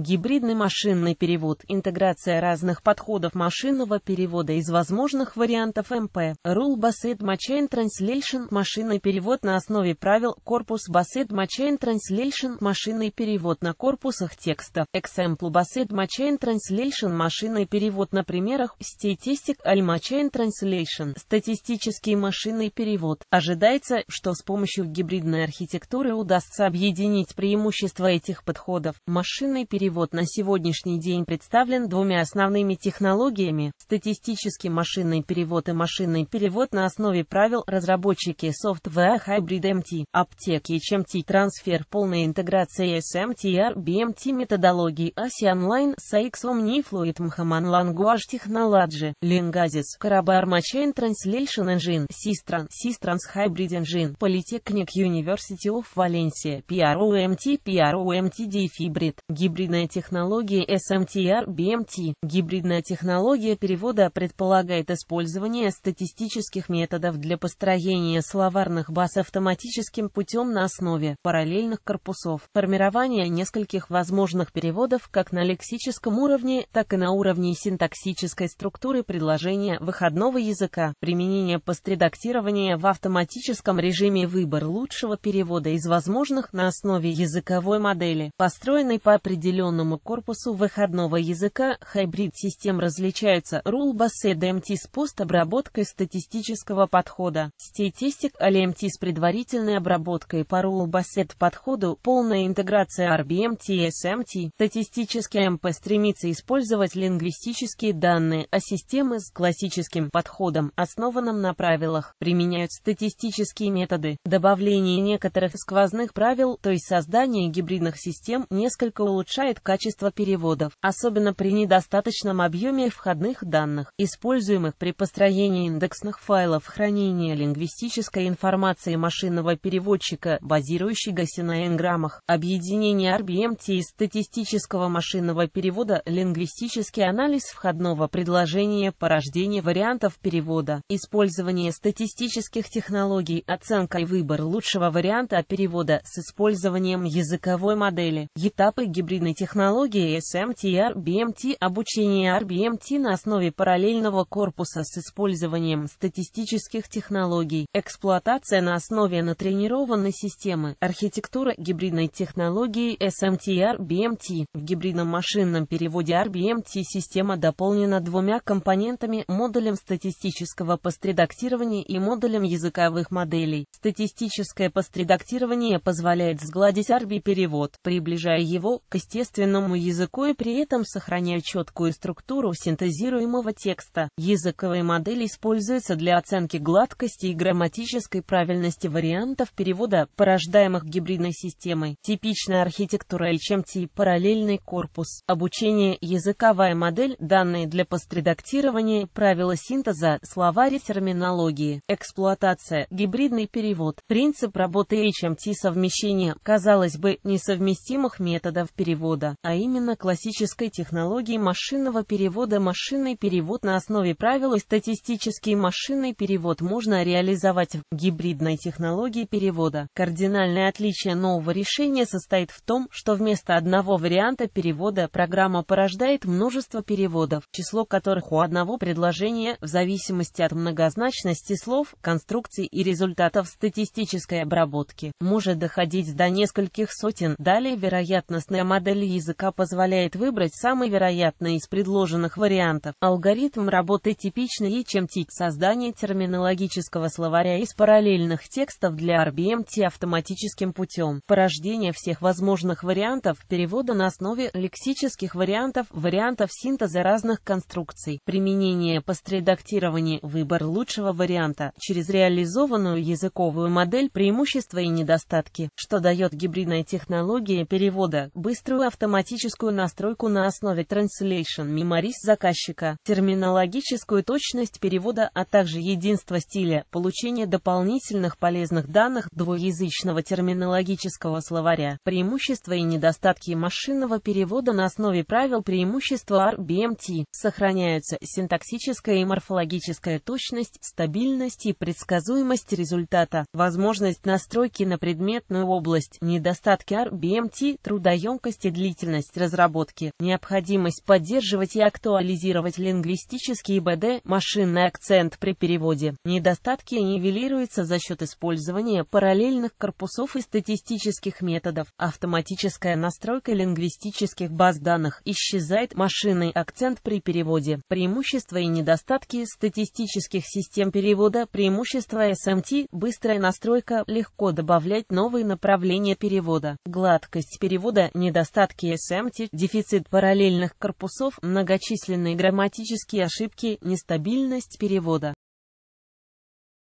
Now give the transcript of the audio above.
Гибридный машинный перевод – интеграция разных подходов машинного перевода из возможных вариантов МП. Rule Based Machine Translation – машинный перевод на основе правил. corpus Based Machine Translation – машинный перевод на корпусах текста, Example Based Machine Translation – машинный перевод на примерах. Statistic Al Machine Translation – статистический машинный перевод. Ожидается, что с помощью гибридной архитектуры удастся объединить преимущества этих подходов. Машинный перевод перевод на сегодняшний день представлен двумя основными технологиями – статистический машинный перевод и машинный перевод на основе правил разработчики софтвера Hybrid MT, Аптек и HMT, трансфер, полная интеграция SMT и RBMT методологии ASI Online, SAX Omnifluid Mhaman Language Technology, Lingasis, Karabar Machain Translation Engine, Sistran, Sistrans Hybrid Engine, Polytechnic University of Valencia, PROMT, PROMT Defibrid, гибридная Гибридная технология SMTR-BMT. Гибридная технология перевода предполагает использование статистических методов для построения словарных баз автоматическим путем на основе параллельных корпусов, формирование нескольких возможных переводов как на лексическом уровне, так и на уровне синтаксической структуры предложения выходного языка, применение постредактирования в автоматическом режиме выбор лучшего перевода из возможных на основе языковой модели, построенной по определенному электронному корпусу выходного языка хybrid-систем различаются Rule-Based DMT с постобработкой статистического подхода, Statistic LMT с предварительной обработкой по rule подходу, полная интеграция RBMT и SMT. Статистический МП стремится использовать лингвистические данные, а системы с классическим подходом, основанным на правилах, применяют статистические методы. Добавление некоторых сквозных правил, то есть создание гибридных систем, несколько улучшает снижает качество переводов, особенно при недостаточном объеме входных данных, используемых при построении индексных файлов хранения лингвистической информации машинного переводчика, базирующегося на энграммах. Объединение RBMT и статистического машинного перевода лингвистический анализ входного предложения порождение вариантов перевода, использование статистических технологий, оценка и выбор лучшего варианта перевода с использованием языковой модели, этапы гибридной технологии SMTR-BMT обучение RBMT на основе параллельного корпуса с использованием статистических технологий, эксплуатация на основе натренированной системы, архитектура гибридной технологии SMTR-BMT В гибридном машинном переводе RBMT система дополнена двумя компонентами – модулем статистического постредактирования и модулем языковых моделей. Статистическое постредактирование позволяет сгладить RB-перевод, приближая его к естественному естественному языку и при этом сохраняя четкую структуру синтезируемого текста. Языковые модели используются для оценки гладкости и грамматической правильности вариантов перевода, порождаемых гибридной системой. Типичная архитектура HMT – параллельный корпус. Обучение – языковая модель, данные для постредактирования, правила синтеза, словари терминологии, эксплуатация, гибридный перевод, принцип работы HMT совмещение казалось бы, несовместимых методов перевода перевода, а именно классической технологии машинного перевода. Машинный перевод на основе правил и статистический машинный перевод можно реализовать в гибридной технологии перевода. Кардинальное отличие нового решения состоит в том, что вместо одного варианта перевода программа порождает множество переводов, число которых у одного предложения в зависимости от многозначности слов, конструкций и результатов статистической обработки может доходить до нескольких сотен. Далее вероятностная модель языка позволяет выбрать самый вероятный из предложенных вариантов. Алгоритм работы типичный HMT – создание терминологического словаря из параллельных текстов для RBMT автоматическим путем, порождение всех возможных вариантов перевода на основе лексических вариантов, вариантов синтеза разных конструкций, применение постредактирования, выбор лучшего варианта через реализованную языковую модель преимущества и недостатки, что дает гибридная технология перевода, быструю автоматизацию автоматическую настройку на основе Translation Memories заказчика, терминологическую точность перевода, а также единство стиля, получение дополнительных полезных данных двуязычного терминологического словаря, преимущества и недостатки машинного перевода на основе правил преимущества RBMT, сохраняются синтаксическая и морфологическая точность, стабильность и предсказуемость результата, возможность настройки на предметную область, недостатки RBMT, трудоемкости для длительность разработки, необходимость поддерживать и актуализировать лингвистический БД, машинный акцент при переводе. Недостатки нивелируются за счет использования параллельных корпусов и статистических методов. Автоматическая настройка лингвистических баз данных исчезает машинный акцент при переводе. Преимущества и недостатки статистических систем перевода, преимущества SMT, быстрая настройка, легко добавлять новые направления перевода, гладкость перевода, недостатки ошибки SMT, дефицит параллельных корпусов, многочисленные грамматические ошибки, нестабильность перевода.